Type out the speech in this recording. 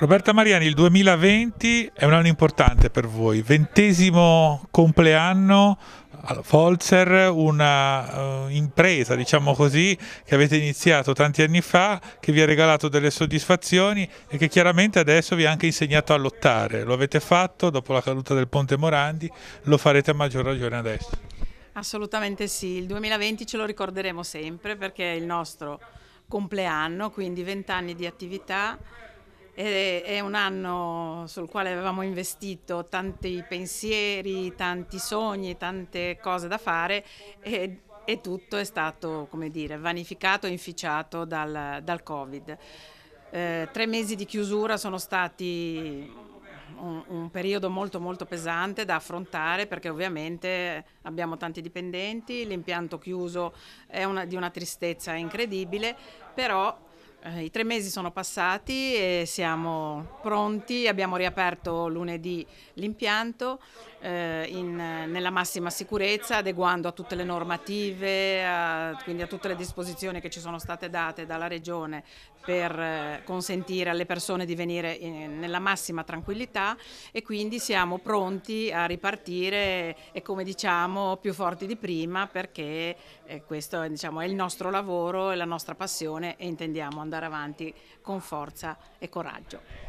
Roberta Mariani, il 2020 è un anno importante per voi, ventesimo compleanno, Folzer, un'impresa, eh, uh, diciamo così, che avete iniziato tanti anni fa, che vi ha regalato delle soddisfazioni e che chiaramente adesso vi ha anche insegnato a lottare. Lo avete fatto dopo la caduta del Ponte Morandi, lo farete a maggior ragione adesso. Assolutamente sì, il 2020 ce lo ricorderemo sempre perché è il nostro compleanno, quindi vent'anni di attività ed è un anno sul quale avevamo investito tanti pensieri, tanti sogni, tante cose da fare e, e tutto è stato, come dire, vanificato e inficiato dal, dal Covid. Eh, tre mesi di chiusura sono stati un, un, periodo molto molto pesante da affrontare perché ovviamente abbiamo tanti dipendenti, l'impianto chiuso è una, di una tristezza incredibile, però eh, I tre mesi sono passati e siamo pronti, abbiamo riaperto lunedì l'impianto eh, in, nella massima sicurezza, adeguando a tutte le normative, a, quindi a tutte le disposizioni che ci sono state date dalla Regione per eh, consentire alle persone di venire in, nella massima tranquillità e quindi siamo pronti a ripartire e come diciamo più forti di prima perché eh, questo diciamo, è il nostro lavoro e la nostra passione e intendiamo andare andare avanti con forza e coraggio.